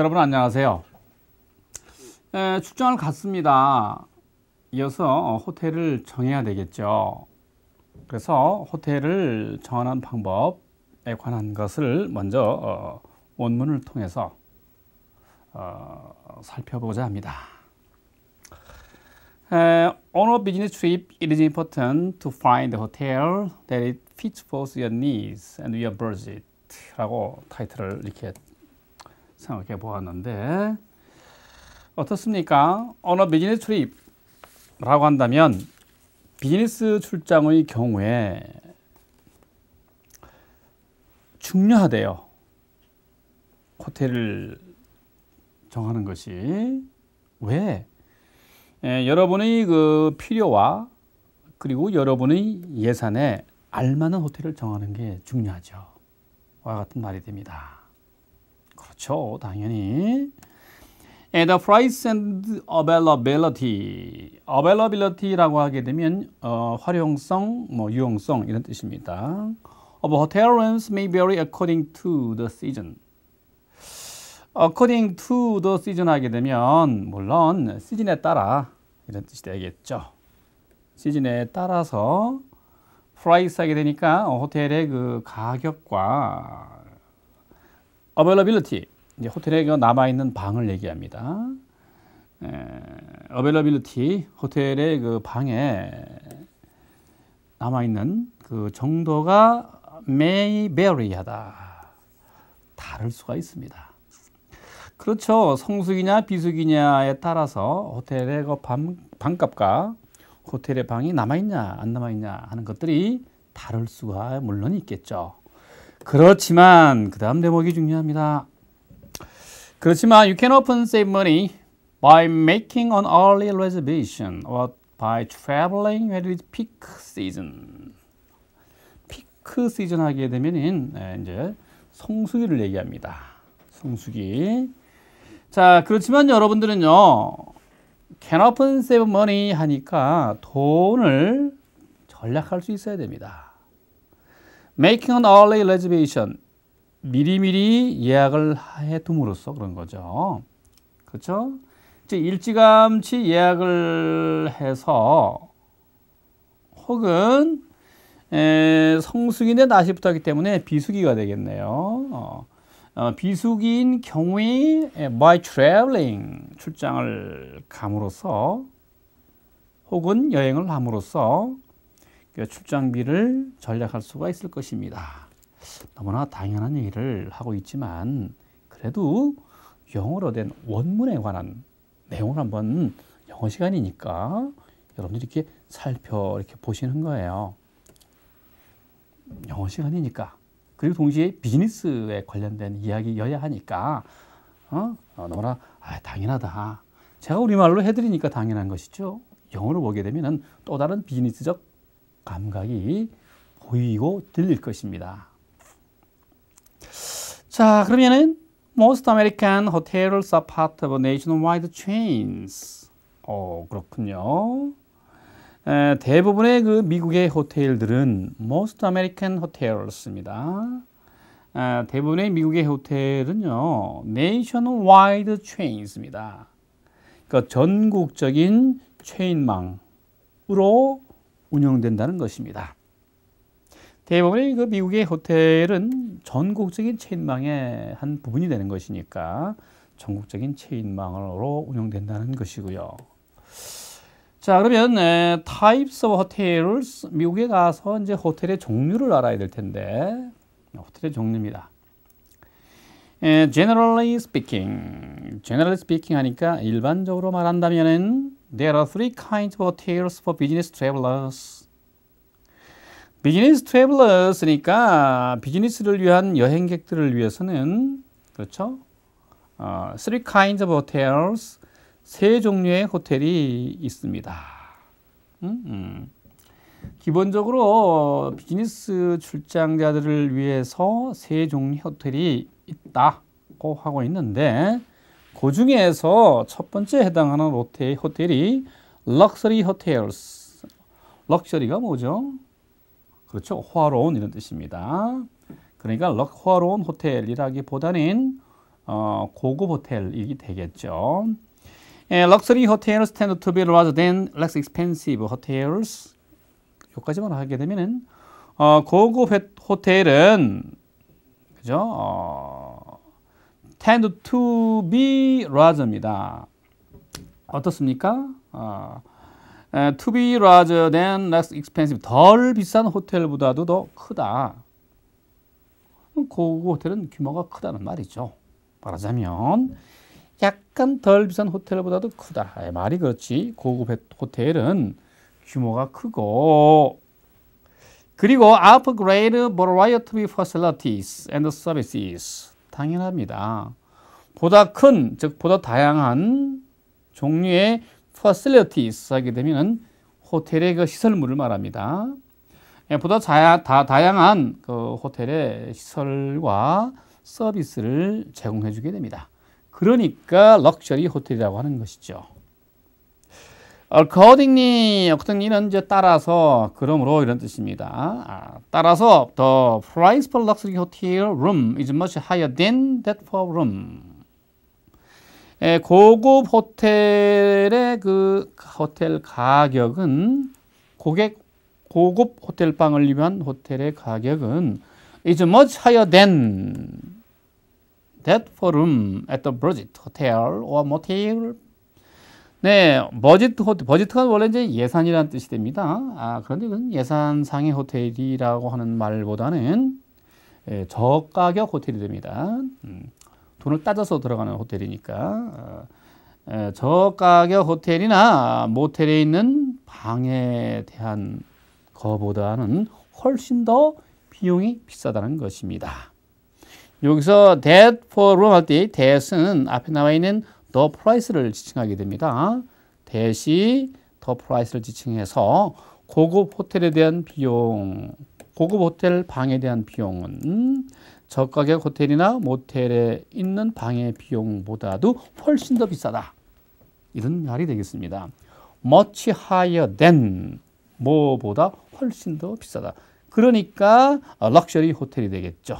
여러분 안녕하세요. 에, 출장을 갔습니다. 이어서 호텔을 정해야 되겠죠. 그래서 호텔을 정하는 방법에 관한 것을 먼저 어, 원문을 통해서 어, 살펴보자 합니다. Uh, on a business trip, it is important to find a hotel that it fits both your needs and your budget. 라고 타이틀을 이렇게 생각해 보았는데 어떻습니까? 언어 비즈니스 출입라고 한다면 비즈니스 출장의 경우에 중요하대요. 호텔을 정하는 것이 왜 에, 예, 여러분의 그 필요와 그리고 여러분의 예산에 알맞은 호텔을 정하는 게 중요하죠. 와 같은 말이 됩니다. 그렇죠. 당연히. And the price and availability. availability라고 하게 되면 어, 활용성, 뭐 유용성 이런 뜻입니다. of hotel rooms may vary according to the season. according to the season 하게 되면 물론 시즌에 따라 이런 뜻이 되겠죠. 시즌에 따라서 프라이스 하게 되니까 호텔의 그 가격과 availability 이제 호텔에 남아 있는 방을 얘기합니다. 어벨러빌리티 호텔의 그 방에 남아 있는 그 정도가 may vary하다. 다를 수가 있습니다. 그렇죠. 성수기냐 비수기냐에 따라서 호텔의 그 방, 방값과 호텔의 방이 남아있냐 안 남아있냐 하는 것들이 다를 수가 물론 있겠죠. 그렇지만 그 다음 대목이 중요합니다. 그렇지만 you can often save money by making an early reservation or by traveling when it's peak season. 피크 시즌 하게 되면은 이제 성수기를 얘기합니다. 성수기. 자, 그렇지만 여러분들은요. can often save money 하니까 돈을 전략할 수 있어야 됩니다. making an early reservation 미리미리 예약을 해둠으로써 그런 거죠. 그렇죠? 일찌감치 예약을 해서 혹은 성수인데 날씨 부터기 때문에 비수기가 되겠네요. 어, 어, 비수인 경우에 by traveling 출장을 감으로써 혹은 여행을 함으로써 그 출장비를 절약할 수가 있을 것입니다. 너무나 당연한 얘기를 하고 있지만 그래도 영어로 된 원문에 관한 내용을 한번 영어 시간이니까 여러분들이 이렇게 살펴 이렇게 보시는 거예요. 영어 시간이니까 그리고 동시에 비즈니스에 관련된 이야기여야 하니까 어? 어 너무나 아, 당연하다. 제가 우리말로 해드리니까 당연한 것이죠. 영어를 보게 되면 또 다른 비즈니스적 감각이 보이고 들릴 것입니다. 자, 그러면은 Most American hotels are part of a nationwide chains. 어, 그렇군요. 에, 대부분의 그 미국의 호텔들은 Most American hotels입니다. 에, 대부분의 미국의 호텔은요, nationwide chains입니다. 그러니까 전국적인 체인망으로 운영된다는 것입니다. 대부분의 그 미국의 호텔은 전국적인 체인망의 한 부분이 되는 것이니까 전국적인 체인망으로 운영된다는 것이고요. 자 그러면 에, types 미국에 가서 이제 호텔의 종류를 알아야 될 텐데 호텔의 종류입니다. 에, generally speaking, generally speaking 하니까 일반적으로 말한다면은 there are three kinds of hotels for business travelers. 비즈니스 트래블러스니까 비즈니스를 위한 여행객들을 위해서는 그렇죠. 어, three kinds of hotels 세 종류의 호텔이 있습니다. 음, 음. 기본적으로 비즈니스 출장자들을 위해서 세 종류 의 호텔이 있다고 하고 있는데 그 중에서 첫 번째 해당하는 호텔, 호텔이 럭셔리 호텔스 럭셔리가 뭐죠? 그렇죠. 호화로운 이런 뜻입니다. 그러니까 럭화로운 호텔이라기보다는 어, 고급 호텔이 되겠죠. 예, 럭셔리 hotels tend to be rather than less expensive hotels. 여기까지만 하게 되면은 어, 고급 호텔은 그죠? 어, tend to be rather입니다. 어떻습니까? 어, to be larger than less expensive. 덜 비싼 호텔보다도 더 크다. 고급 그 호텔은 규모가 크다는 말이죠. 말하자면 약간 덜 비싼 호텔보다도 크다. 말이 그렇지. 고급 그 호텔은 규모가 크고 그리고 upgrade variety facilities and services. 당연합니다. 보다 큰, 즉 보다 다양한 종류의 facilities 하게 되면은 호텔의 그 시설물을 말합니다. 보다 자, 다, 다양한 그 호텔의 시설과 서비스를 제공해 주게 됩니다. 그러니까 럭셔리 호텔이라고 하는 것이죠. accordingly, accordingly는 이제 따라서 그러므로 이런 뜻입니다. 아, 따라서 the price for luxury hotel room is much higher than that for room. 예, 고급 호텔의 그 호텔 가격은 고객 고급 호텔방을 위한 호텔의 가격은 is much higher than that for room at the budget hotel or motel. 네, 버짓 호텔, 버짓가 원래 이제 예산이라는 뜻이 됩니다. 아, 그런데 이건 예산상의 호텔이라고 하는 말보다는 예, 저가격 호텔이 됩니다. 음. 돈을 따져서 들어가는 호텔이니까 어, 저가격 호텔이나 모텔에 있는 방에 대한 거보다는 훨씬 더 비용이 비싸다는 것입니다. 여기서 that for room 할때 that은 앞에 나와 있는 the price를 지칭하게 됩니다. that이 the price를 지칭해서 고급 호텔에 대한 비용, 고급 호텔 방에 대한 비용은 저가격 호텔이나 모텔에 있는 방의 비용보다도 훨씬 더 비싸다. 이런 말이 되겠습니다. much higher than 뭐보다 훨씬 더 비싸다. 그러니까 럭셔리 호텔이 되겠죠.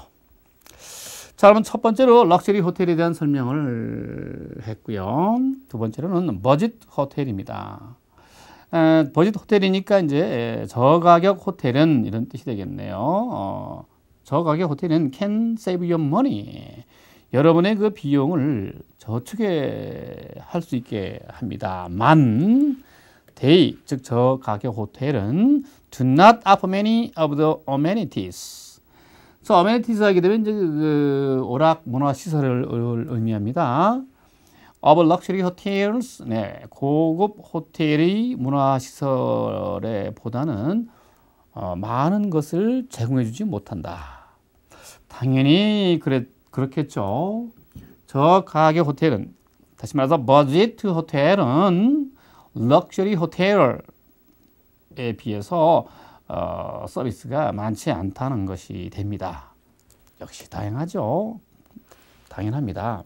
자, 그러면 첫 번째로 럭셔리 호텔에 대한 설명을 했고요. 두 번째로는 버짓 호텔입니다. 버짓 호텔이니까 이제 저가격 호텔은 이런 뜻이 되겠네요. 어, 저가게 호텔은 can save your money. 여러분의 그 비용을 저축에 할수 있게 합니다. 만 데이 즉 저가게 호텔은 do not offer many of the amenities. 그래서 so, amenities 하게 되면 이제 그 오락 문화 시설을 의미합니다. of luxury hotels, 네, 고급 호텔의 문화 시설에 보다는 어, 많은 것을 제공해주지 못한다. 당연히 그래, 그렇겠죠. 저 가격 호텔은, 다시 말해서 버짓 호텔은 럭셔리 호텔에 비해서 어, 서비스가 많지 않다는 것이 됩니다. 역시 다양하죠. 당연합니다.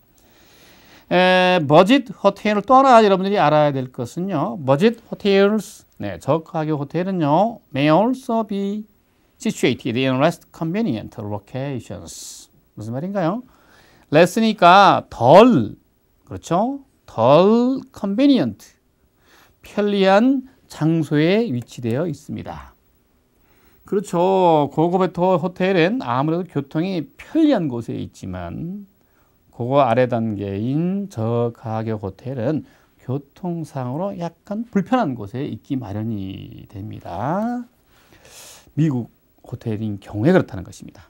에, 버짓 호텔을 또 하나 여러분들이 알아야 될 것은요. 버짓 호텔, 네, 저가격 호텔은요. may also be situated in less convenient locations. 무슨 말인가요? 레스니까 덜, 그렇죠? 덜 convenient, 편리한 장소에 위치되어 있습니다. 그렇죠. 고급 호텔은 아무래도 교통이 편리한 곳에 있지만 그거 아래 단계인 저가격 호텔은 교통상으로 약간 불편한 곳에 있기 마련이 됩니다. 미국 호텔인 경우에 그렇다는 것입니다.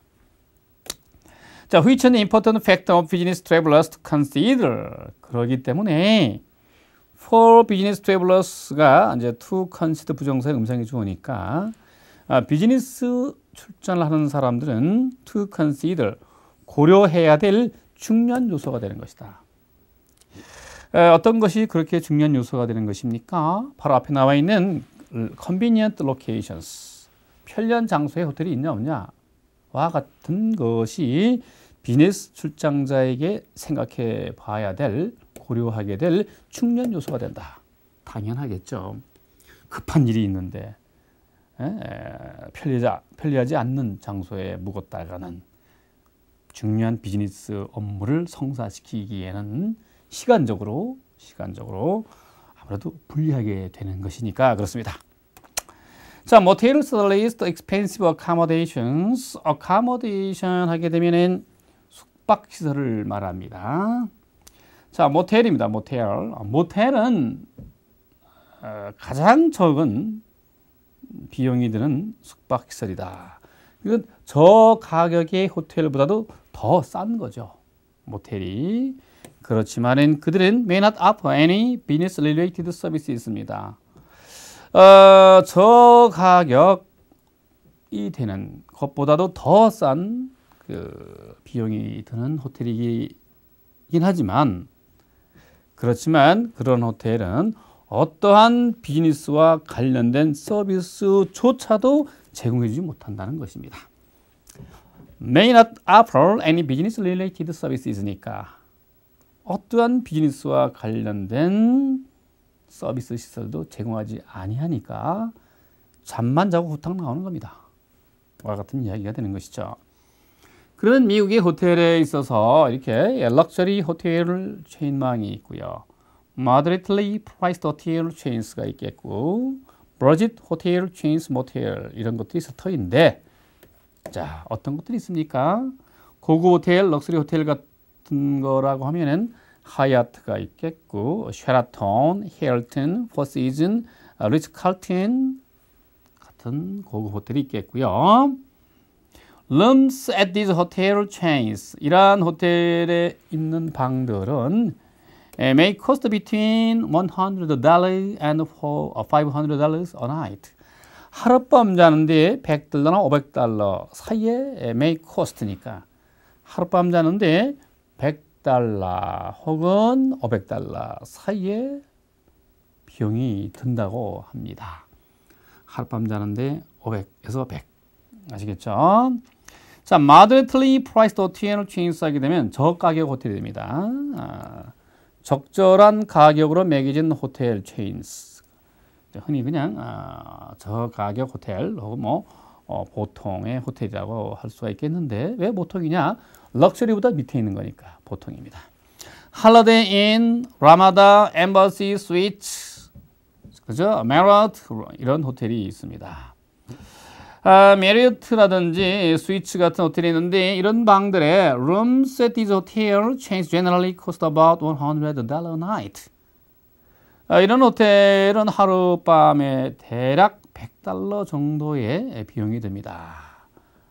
자, which an important factor of business travelers to consider. 그러기 때문에 for business travelers가 이제 to consider 부정사의 음성이 좋으니까 아, 비즈니스 출전을 하는 사람들은 to consider 고려해야 될 중요한 요소가 되는 것이다. 에, 어떤 것이 그렇게 중요한 요소가 되는 것입니까? 바로 앞에 나와 있는 convenient locations. 편리한 장소에 호텔이 있냐 없냐와 같은 것이 비즈니스 출장자에게 생각해 봐야 될 고려하게 될 충전 요소가 된다. 당연하겠죠. 급한 일이 있는데 편리자, 편리하지 않는 장소에 묵었다가는 중요한 비즈니스 업무를 성사시키기에는 시간적으로 시간적으로 아무래도 불리하게 되는 것이니까 그렇습니다. 자, materials list expensive accommodations. accommodation 하게 되면은 숙박시설을 말합니다. 자, 모텔입니다. 모텔. 모텔은 가장 적은 비용이 드는 숙박시설이다. 이건 저 가격의 호텔보다도 더 싼 거죠. 모텔이. 그렇지만은 그들은 may not offer any business related service입니다. 어, 저 가격이 되는 것보다도 더 싼 그 비용이 드는 호텔이긴 하지만 그렇지만 그런 호텔은 어떠한 비즈니스와 관련된 서비스조차도 제공해주지 못한다는 것입니다. May not offer any business-related services니까 어떠한 비즈니스와 관련된 서비스 시설도 제공하지 아니하니까 잠만 자고 후딱 나오는 겁니다. 와 같은 이야기가 되는 것이죠. 그런 미국의 호텔에 있어서 이렇게 럭셔리 호텔 체인망이 있고요. m o d e r a t e l 호텔 체인스가 있겠고 b u d 호텔 체인스 모텔 이런 것들이 있을 터인데 자 어떤 것들이 있습니까? 고급 호텔, 럭셔리 호텔 같은 거라고 하면은 하얏트가 있겠고 쉐라톤, 힐튼, 포시즌, 리츠칼튼 같은 고급 호텔이 있겠고요. Rooms at these hotel chains. 이러한 호텔에 있는 방들은 may cost between $100 and $500 어, a night. 하룻밤 자는데 100달러나 500달러 사이에 may cost니까 하룻밤 자는데 1 100달러 혹은 500달러 사이에 비용이 든다고 합니다. 하룻밤 자는데 500에서 100. 아시겠죠? 자, moderately priced hotel을 취인하게 되면 저가격 호텔이 됩니다. 아, 적절한 가격으로 매겨진 호텔 체인스. 흔히 그냥 아, 저가격 호텔 혹은 뭐 어, 보통의 호텔이라고 할 수가 있겠는데 왜 보통이냐? 럭셔리보다 밑에 있는 거니까 보통입니다. Holiday Inn, Ramada, Embassy Suites, 그죠? Marriott 이런 호텔이 있습니다. 아, 메리어트라든지 스위츠 같은 호텔이 있는데 이런 방들의 room at this hotel change generally cost about $100 a night. 아, 이런 호텔은 하룻밤에 대략 100달러 정도의 비용이 듭니다.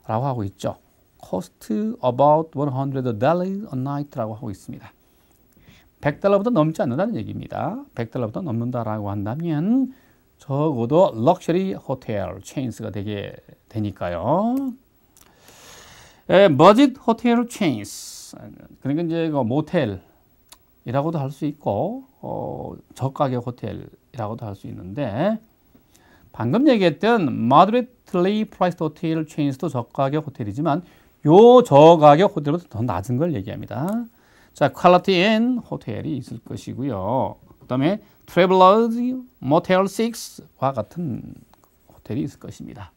라고 하고 있죠. cost about 100 dollars a night라고 하고 있습니다. 100달러보다 넘지 않는다는 얘기입니다. 100달러보다 넘는다라고 한다면 적어도 럭셔리 호텔 체인스가 되게 되니까요. 에, 버짓 호텔 체인스 그러니까 이제 모텔이라고도 그 할수 있고 어, 저가격 호텔이라고도 할 수 있는데 방금 얘기했던 moderately p 호텔 체인스도 저가격 호텔이지만 요 저가격 호텔보다 더 낮은 걸 얘기합니다. 자, 퀄리티 앤 호텔이 있을 것이고요. 그다음에 트래블러즈 모텔 6와 같은 호텔이 있을 것입니다.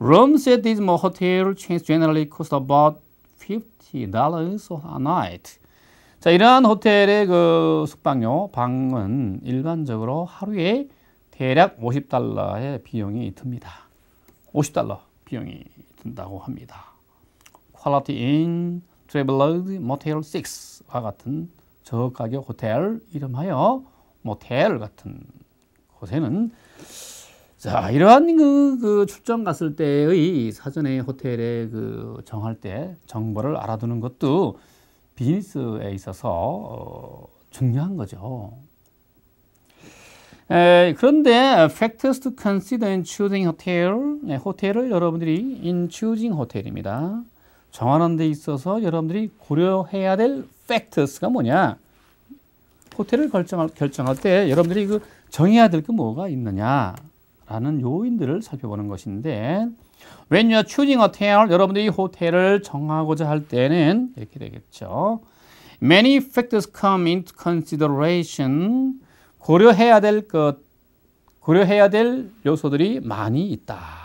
Rooms at these hotel s generally cost about $50 a night. 자, 이러한 호텔의 그 숙박료 방은 일반적으로 하루에 대략 50달러의 비용이 듭니다. 50달러 비용이 든다고 합니다. 퀄러티 인 트래블러드 모텔 6와 같은 저가격 호텔 이름하여 모텔 같은 곳에는 자 이러한 그, 그 출장 갔을 때의 사전에 호텔에 그 정할 때 정보를 알아두는 것도 비즈니스에 있어서 어, 중요한 거죠. 에, 그런데 factors to consider in choosing hotel 네, 호텔을 여러분들이 in choosing 호텔입니다. 정하는 데 있어서 여러분들이 고려해야 될 팩트스가 뭐냐? 호텔을 결정할, 결정할 때 여러분들이 그 정해야 될 게 뭐가 있느냐라는 요인들을 살펴보는 것인데 When you're choosing a hotel, 여러분들이 호텔을 정하고자 할 때는 이렇게 되겠죠. Many factors come into consideration. 고려해야 될 것, 고려해야 될 요소들이 많이 있다.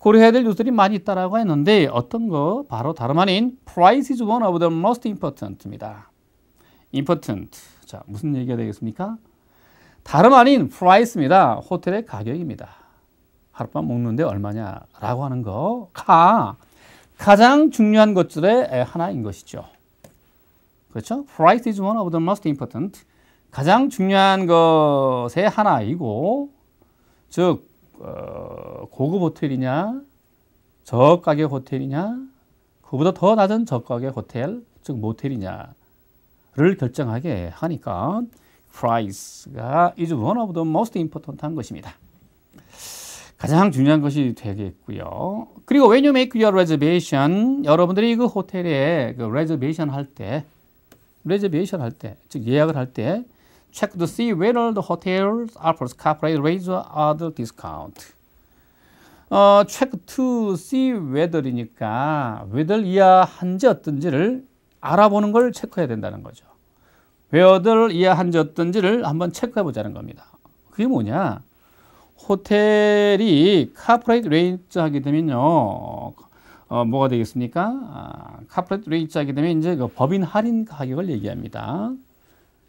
고려해야 될 요소들이 많이 있다라고 했는데 어떤 거 바로 다름 아닌 price is one of the most important입니다. important 자 무슨 얘기가 되겠습니까? 다름 아닌 price입니다. 호텔의 가격입니다. 하룻밤 먹는데 얼마냐라고 하는 거가 가장 중요한 것들의 하나인 것이죠. 그렇죠? Price is one of the most important. 가장 중요한 것의 하나이고, 즉 어, 고급 호텔이냐 저가격 호텔이냐 그보다 더 낮은 저가격 호텔 즉 모텔이냐를 결정하게 하니까 프라이스가 is one of the most important 한 것입니다. 가장 중요한 것이 되겠고요. 그리고 when you make your reservation, 여러분들이 그 호텔에 그 reservation 할 때, reservation 할 때, 즉 예약을 할때 check to see whether the hotel offers corporate rates or other discount. 어, check to see whether이니까 whether 이하한지 어떤지를 알아보는 걸 체크해야 된다는 거죠. whether 이하한지 어떤지를 한번 체크해 보자는 겁니다. 그게 뭐냐? 호텔이 카프레이트 레이트 하게 되면요. 어, 뭐가 되겠습니까? 아, 카프레이트 레이트 하게 되면 이제 그 법인 할인 가격을 얘기합니다.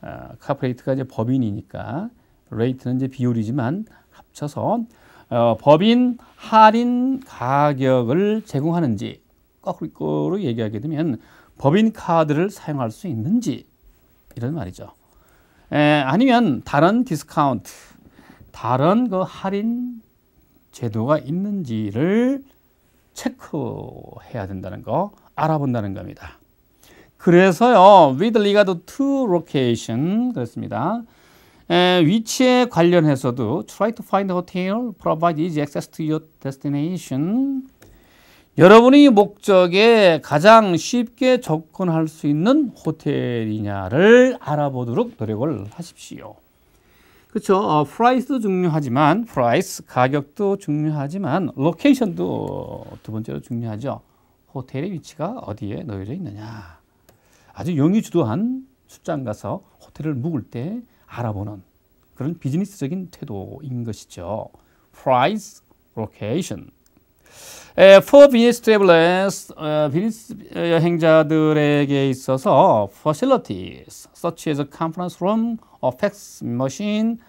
어, 카프레이트가 이제 법인이니까 레이트는 이제 비율이지만 합쳐서 어, 법인 할인 가격을 제공하는지 거꾸로 얘기하게 되면 법인 카드를 사용할 수 있는지 이런 말이죠. 에, 아니면 다른 디스카운트, 다른 그 할인 제도가 있는지를 체크해야 된다는 거 알아본다는 겁니다. 그래서요, with regard to location 그렇습니다. 에, 위치에 관련해서도 try to find a hotel, provide easy access to your destination. 여러분이 목적에 가장 쉽게 접근할 수 있는 호텔이냐를 알아보도록 노력을 하십시오. 그렇죠. 어, 프라이스도 중요하지만 프라이스 가격도 중요하지만 로케이션도 두 번째로 중요하죠. 호텔의 위치가 어디에 놓여져 있느냐. 아주 영이 주도한 출장 가서 호텔을 묵을 때 알아보는 그런 비즈니스적인 태도인 것이죠. Price, location. 에, for business travelers, 어, 비즈니스 여행자들에게 있어서 facilities such as conference room, or fax machine,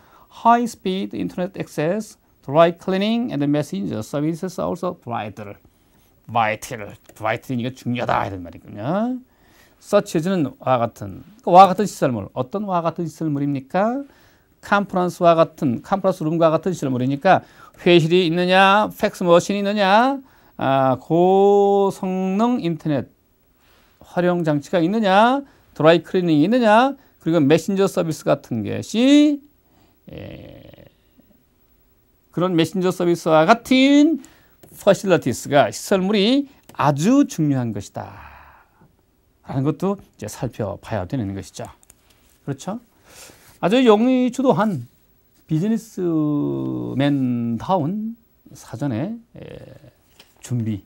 high speed internet access, dry cleaning and messenger services also provided. vital, vital이니까 중요하다 이런 말이군요. 서치즈는와 같은 그러니까 와 같은 시설물 어떤 와 같은 시설물입니까? 캄프런스와 같은 캄프런스 룸과 같은 시설물이니까 회실이 있느냐 팩스 머신이 있느냐 아, 고성능 인터넷 활용 장치가 있느냐 드라이 클리닝이 있느냐 그리고 메신저 서비스 같은 것이 예, 그런 메신저 서비스와 같은 퍼실러티스가 시설물이 아주 중요한 것이다. 하는 것도 이제 살펴봐야 되는 것이죠. 그렇죠? 아주 영이 주도한 비즈니스맨다운 사전의 준비와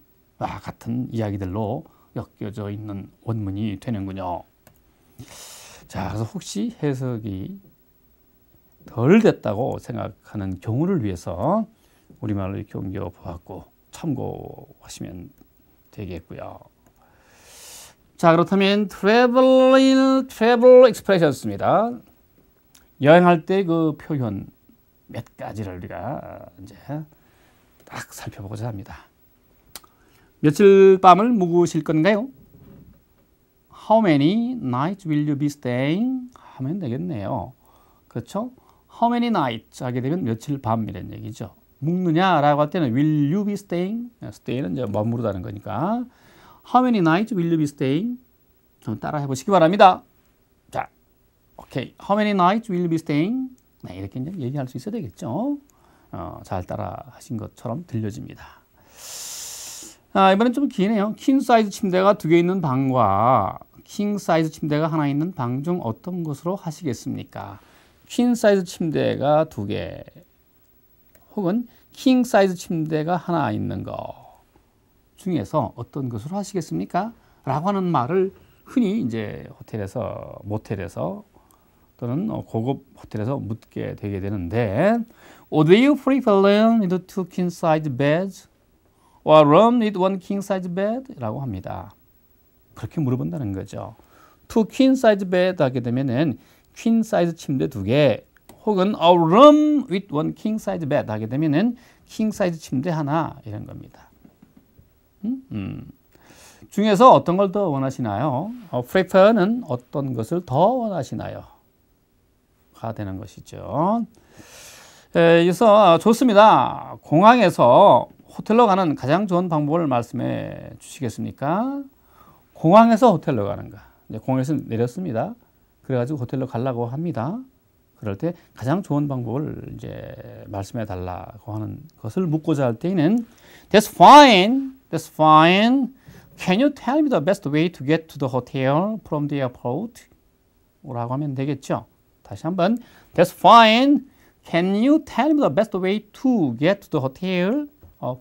같은 이야기들로 엮여져 있는 원문이 되는군요. 자, 그래서 혹시 해석이 덜 됐다고 생각하는 경우를 위해서 우리말로 이겨 보았고 참고하시면 되겠고요. 자, 그렇다면 travel, travel expressions입니다. 여행할 때 그 표현 몇 가지를 우리가 이제 딱 살펴보고자 합니다. 며칠 밤을 묵으실 건가요? How many nights will you be staying? 하면 되겠네요. 그렇죠? How many nights 하게 되면 며칠 밤 이런 얘기죠. 묵느냐라고 할 때는 will you be staying? stay는 이제 머무르다는 거니까. How many nights will you be staying? 좀 따라 해보시기 바랍니다. 자, 오케이. How many nights will you be staying? 네, 이렇게 이제 얘기할 수 있어야 되겠죠. 어, 잘 따라 하신 것처럼 들려집니다. 아, 이번엔 좀 기네요. 킹 사이즈 침대가 두 개 있는 방과 킹 사이즈 침대가 하나 있는 방 중 어떤 것으로 하시겠습니까? 퀸 사이즈 침대가 두 개 혹은 킹 사이즈 침대가 하나 있는 거 중에서 어떤 것을 하시겠습니까? 라고 하는 말을 흔히 이제 호텔에서 모텔에서 또는 고급 호텔에서 묻게 되게 되는데 Would you prefer room with two king size beds or room with one king size bed? 라고 합니다. 그렇게 물어본다는 거죠. two king size bed 하게 되면은 퀸 사이즈 침대 두 개 혹은 a room with one king size bed 하게 되면은 킹 사이즈 침대 하나 이런 겁니다. 음. 중에서 어떤 걸 더 원하시나요? 어, 프리페어는 어떤 것을 더 원하시나요? 가 되는 것이죠. 예, 그래서 아, 좋습니다. 공항에서 호텔로 가는 가장 좋은 방법을 말씀해 주시겠습니까? 공항에서 호텔로 가는가. 공항에서 내렸습니다. 그래가지고 호텔로 가려고 합니다. 그럴 때 가장 좋은 방법을 이제 말씀해 달라고 하는 것을 묻고자 할 때에는 That's fine. That's fine. Can you tell me the best way to get to the hotel from the airport? 라고 하면 되겠죠. 다시 한번. That's fine. Can you tell me the best way to get to the hotel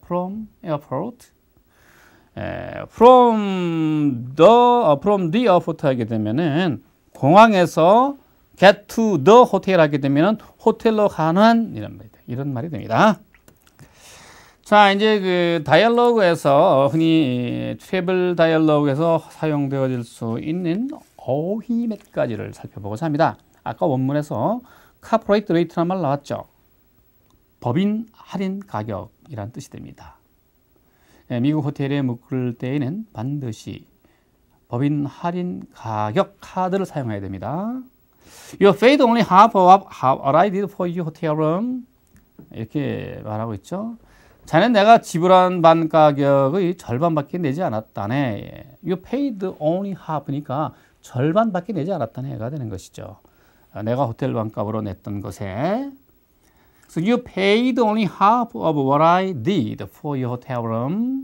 from airport? from the from the airport 하게 되면은 공항에서 get to the hotel 하게 되면은 호텔로 가는 이런 말이 이런 말이 됩니다. 자, 이제 그 다이얼로그에서 흔히 트래블 다이얼로그에서 사용되어질 수 있는 어휘 몇 가지를 살펴보고자 합니다. 아까 원문에서 카프레이트 레이트란 말 나왔죠. 법인 할인 가격이란 뜻이 됩니다. 예, 미국 호텔에 묵을 때에는 반드시 법인 할인 가격 카드를 사용해야 됩니다. Your fate only half of what I did for you hotel room 이렇게 말하고 있죠. 자네 내가 지불한 반 가격의 절반밖에 내지 않았다네. You paid only half니까 절반밖에 내지 않았다네가 되는 것이죠. 내가 호텔 반값으로 냈던 것에 So you paid only half of what I did for your hotel room.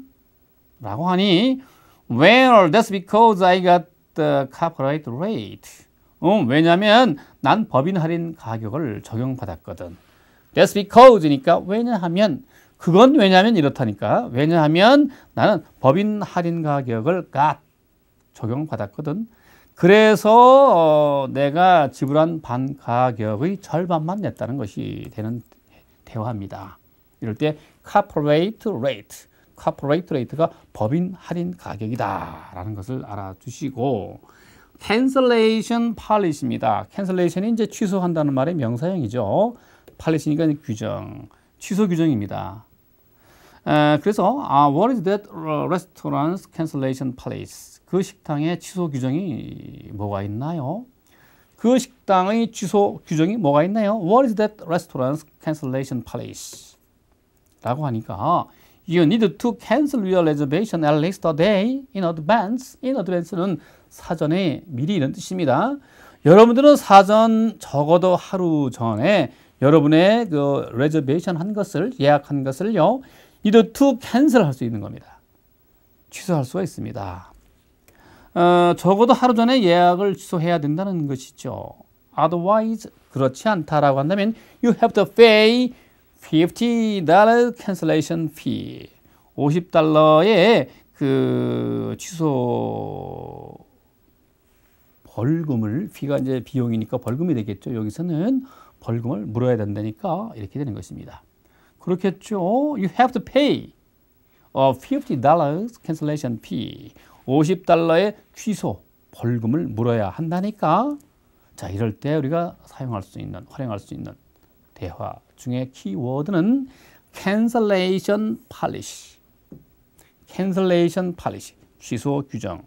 라고 하니 Well, that's because I got the copyright rate. 음, 왜냐면 난 법인 할인 가격을 적용받았거든. That's because니까 왜냐하면 그건 왜냐하면 이렇다니까. 왜냐하면 나는 법인 할인 가격을 갓 적용받았거든. 그래서 어, 내가 지불한 반 가격의 절반만 냈다는 것이 되는 대화입니다. 이럴 때 corporate rate, corporate rate가 법인 할인 가격이다라는 것을 알아두시고 cancellation policy입니다. cancellation이 이제 취소한다는 말의 명사형이죠. policy니까 규정, 취소 규정입니다. 에, 그래서 아, what is that restaurant cancellation policy? 그 식당의 취소 규정이 뭐가 있나요? 그 식당의 취소 규정이 뭐가 있나요? What is that restaurant cancellation policy? 라고 하니까 You need to cancel your reservation at least a day in advance. In advance는 사전에 미리 이런 뜻입니다. 여러분들은 사전 적어도 하루 전에 여러분의 그 레저베이션 한 것을 예약한 것을요. 이더 투 캔슬할 수 있는 겁니다. 취소할 수가 있습니다. 어, 적어도 하루 전에 예약을 취소해야 된다는 것이죠. Otherwise 그렇지 않다라고 한다면 you have to pay $50 cancellation fee. 50달러의 그 취소 벌금을 피가 이제 비용이니까 벌금이 되겠죠. 여기서는 벌금을 물어야 된다니까 이렇게 되는 것입니다. 그렇겠죠. You have to pay a $50 cancellation fee. 50달러의 취소 벌금을 물어야 한다니까. 자, 이럴 때 우리가 사용할 수 있는 활용할 수 있는 대화 중에 키워드는 cancellation policy. cancellation policy. 취소 규정.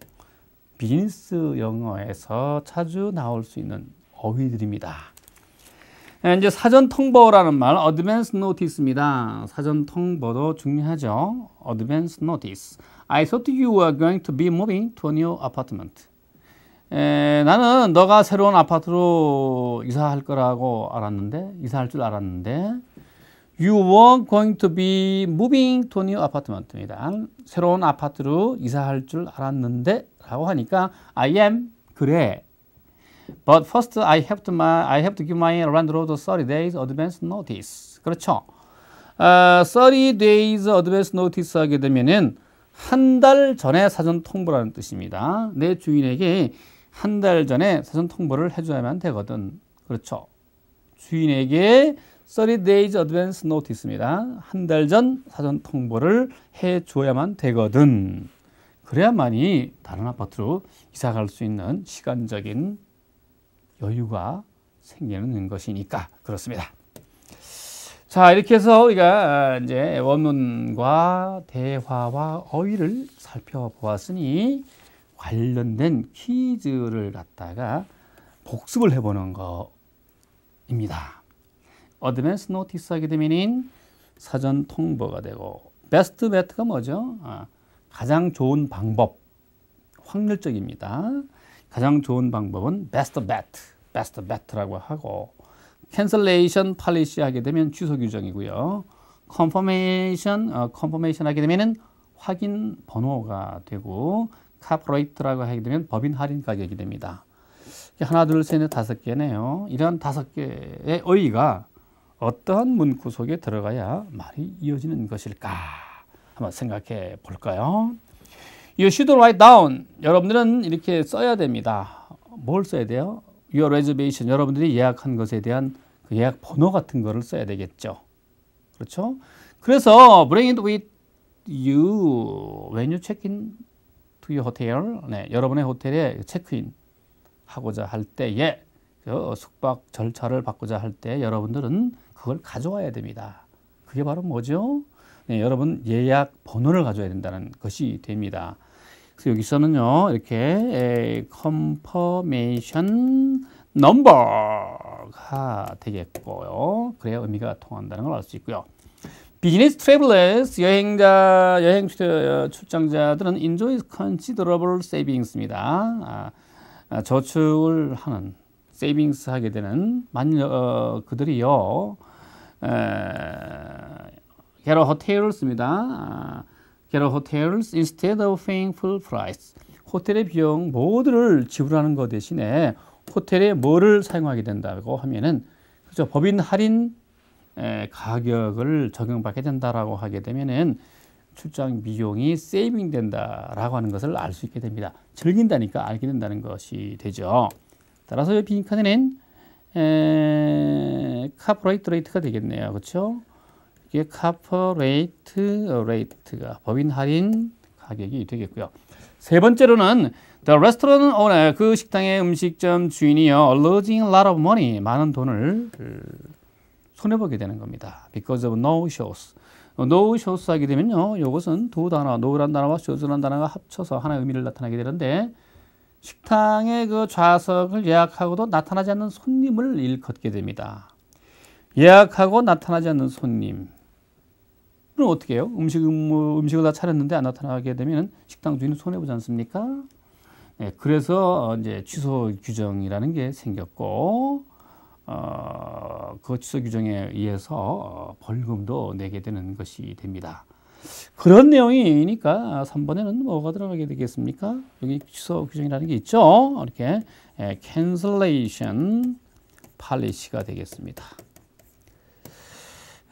비즈니스 영어에서 자주 나올 수 있는 어휘들입니다. 이제 사전 통보라는 말 advance notice입니다. 사전 통보도 중요하죠. advance notice. I thought you were going to be moving to a new apartment. 에, 나는 너가 새로운 아파트로 이사할 거라고 알았는데 이사할 줄 알았는데 You were going to be moving to a new apartment입니다. 새로운 아파트로 이사할 줄 알았는데 라고 하니까 I am 그래 But first I have to my I have to give my landlord 30 days advance notice. 그렇죠. 어, 30 days advance notice 하게 되면은 한 달 전에 사전 통보라는 뜻입니다. 내 주인에게 한 달 전에 사전 통보를 해줘야만 되거든. 그렇죠. 주인에게 30 days advance notice입니다. 한 달 전 사전 통보를 해줘야만 되거든. 그래야만이 다른 아파트로 이사 갈 수 있는 시간적인 여유가 생기는 것이니까 그렇습니다. 자, 이렇게 해서 우리가 아, 이제 원문과 대화와 어휘를 살펴보았으니 관련된 퀴즈를 갖다가 복습을 해보는 거입니다. 어드밴스 노티스 하게 되면 사전 통보가 되고 베스트 베트가 뭐죠? 아, 가장 좋은 방법 확률적입니다. 가장 좋은 방법은 best bet, best bet라고 하고 cancellation policy 하게 되면 취소 규정이고요. confirmation, 어, confirmation 하게 되면은 확인 번호가 되고 카프레이트라고 하게 되면 법인 할인 가격이 됩니다. 하나, 둘, 셋, 넷, 다섯 개네요. 이런 다섯 개의 의의가 어떠한 문구 속에 들어가야 말이 이어지는 것일까? 한번 생각해 볼까요? You should write down. 여러분들은 이렇게 써야 됩니다. 뭘 써야 돼요? Your reservation. 여러분들이 예약한 것에 대한 그 예약 번호 같은 거를 써야 되겠죠. 그렇죠? 그래서 bring it with you when you check in to your hotel. 네, 여러분의 호텔에 체크인 하고자 할 때에 그 숙박 절차를 받고자 할 때 여러분들은 그걸 가져와야 됩니다. 그게 바로 뭐죠? 네, 여러분 예약 번호를 가져야 된다는 것이 됩니다. 그래서 여기서는요 이렇게 컨퍼메이션 넘버가 되겠고요. 그래야 의미가 통한다는 걸 알 수 있고요. 비즈니스 트래블러스 여행자 여행 어, 출장자들은 enjoy considerable savings입니다. 아, 아 저축을 하는 세이빙스 하게 되는 만 어, 그들이요 에, t h e r a hotels입니다. t 아, h e r a hotels instead of paying full price. 호텔의 비용 모두를 지불하는 것 대신에 호텔에 뭐를 사용하게 된다고 하면은 그죠 법인 할인 가격을 적용받게 된다라고 하게 되면은 출장 비용이 세이빙 된다라고 하는 것을 알 수 있게 됩니다. 즐긴다니까 알게 된다는 것이 되죠. 따라서 빈칸에는 카프라이트 레이트가 되겠네요. 그렇죠? 이게 카퍼레이트 레이트가 어, 법인 할인 가격이 되겠고요. 세 번째로는 The restaurant owner, 그 식당의 음식점 주인이요. Losing a lot of money, 많은 돈을 그, 손해보게 되는 겁니다. Because of no shows. 어, no shows 하게 되면요. 이것은 두 단어, no란 단어와 shows란 단어가 합쳐서 하나의 의미를 나타내게 되는데 식당의 그 좌석을 예약하고도 나타나지 않는 손님을 일컫게 됩니다. 예약하고 나타나지 않는 손님. 그럼 어떻게 해요? 음식, 뭐, 음식을 다 차렸는데 안 나타나게 되면 식당 주인은 손해보지 않습니까? 네, 그래서 어, 이제 취소 규정이라는 게 생겼고, 어, 그 취소 규정에 의해서 어, 벌금도 내게 되는 것이 됩니다. 그런 내용이니까 3번에는 뭐가 들어가게 되겠습니까? 여기 취소 규정이라는 게 있죠. 이렇게 캔슬레이션 예, 팔리시가 되겠습니다.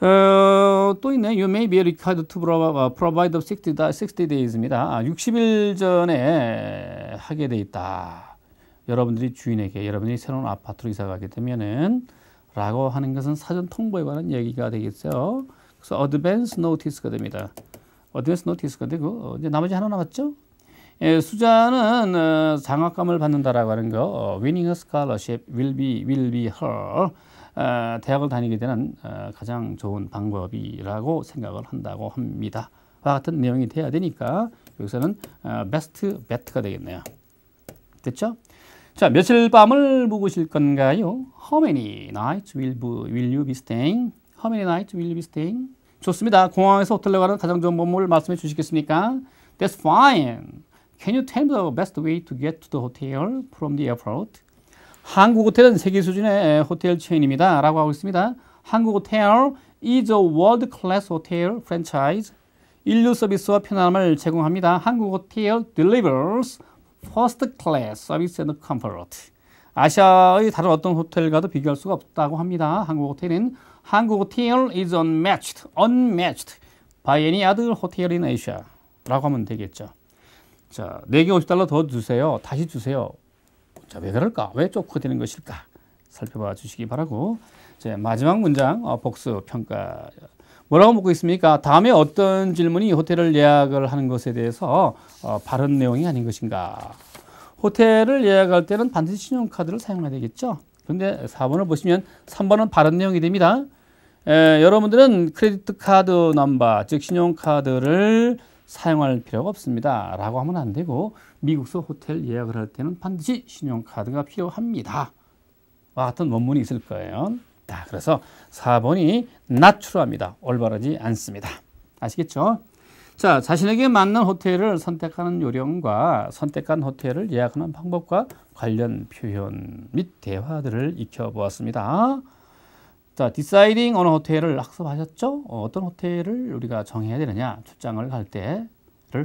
어, 또 있네. You may be required to 어, provide 60, 60 days입니다. 60일 아, 전에 하게 돼 있다. 여러분들이 주인에게 여러분이 새로운 아파트로 이사 가게 되면은 라고 하는 것은 사전 통보에 관한 얘기가 되겠어요. 그래서 advance notice가 됩니다. advance notice가 되고 어, 이제 나머지 하나 남았죠? 예, 수자는 어, 장학금을 받는다라고 하는 거 winning a scholarship will be will be her 대학을 다니게 되는 가장 좋은 방법이라고 생각을 한다고 합니다. 와 같은 내용이 돼야 되니까 여기서는 베스트 베트가 되겠네요. 됐죠? 자, 며칠 밤을 묵으실 건가요? How many nights will, will you be staying? How many nights will you be staying? 좋습니다. 공항에서 호텔로 가는 가장 좋은 방법을 말씀해 주시겠습니까? That's fine. Can you tell me the best way to get to the hotel from the airport? 한국 호텔은 세계 수준의 호텔 체인입니다. 라고 하고 있습니다. 한국 호텔 is a world class hotel franchise. 인류 서비스와 편안함을 제공합니다. 한국 호텔 delivers first class service and comfort. 아시아의 다른 어떤 호텔과도 비교할 수가 없다고 합니다. 한국 호텔은 한국 호텔 is unmatched, unmatched by any other hotel in Asia. 라고 하면 되겠죠. 자, 4개 50달러 더 주세요. 다시 주세요. 자, 왜 그럴까? 왜 좁혀지는 것일까? 살펴봐 주시기 바라고. 제 마지막 문장 어, 복습 평가. 뭐라고 묻고 있습니까? 다음에 어떤 질문이 호텔을 예약을 하는 것에 대해서 어, 바른 내용이 아닌 것인가? 호텔을 예약할 때는 반드시 신용카드를 사용해야 되겠죠. 그런데 4번을 보시면 3번은 바른 내용이 됩니다. 에, 여러분들은 크레딧 카드 넘버, 즉 신용카드를 사용할 필요가 없습니다. 라고 하면 안 되고 미국서 호텔 예약을 할 때는 반드시 신용카드가 필요합니다. 와 같은 원문이 있을 거예요. 자, 그래서 4번이 나추합니다 올바르지 않습니다. 아시겠죠? 자, 자신에게 맞는 호텔을 선택하는 요령과 선택한 호텔을 예약하는 방법과 관련 표현 및 대화들을 익혀보았습니다. 자, deciding on 호텔을 학습하셨죠? 어, 떤 호텔을 우리가 정해야 되느냐? 출장을 갈 때를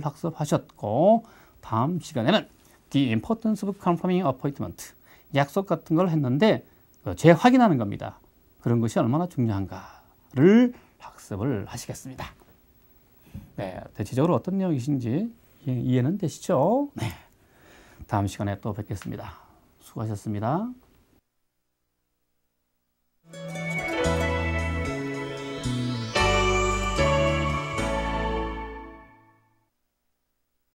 학습하셨고 다음 시간에는 the importance of confirming appointment 약속 같은 걸 했는데 어, 재확인하는 겁니다. 그런 것이 얼마나 중요한가를 학습을 하시겠습니다. 네, 대체적으로 어떤 내용이신지 이해는 되시죠? 네. 다음 시간에 또 뵙겠습니다. 수고하셨습니다.